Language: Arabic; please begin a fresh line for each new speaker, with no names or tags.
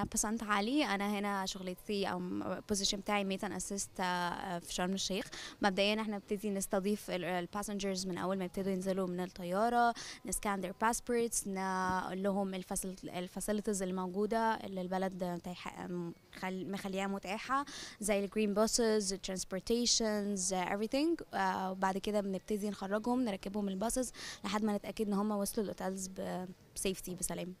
انا بسنت علي انا هنا شغلتي او بوزيشن بتاعي ميتن اسيست آه، آه، في شرم الشيخ مبدئيا احنا بنبتدي نستضيف الباسنجرز من اول ما يبتدوا ينزلوا من الطياره نسكان ذير باسبورتس نقول لهم الفاسيلتيز الموجوده اللي البلد مخليها متاحه زي الجرين بوسز ترانسبورتيشنز everything آه، وبعد كده بنبتدي نخرجهم نركبهم الباصز لحد ما نتاكد ان هم وصلوا الاوتيلز بسيفتي بسلام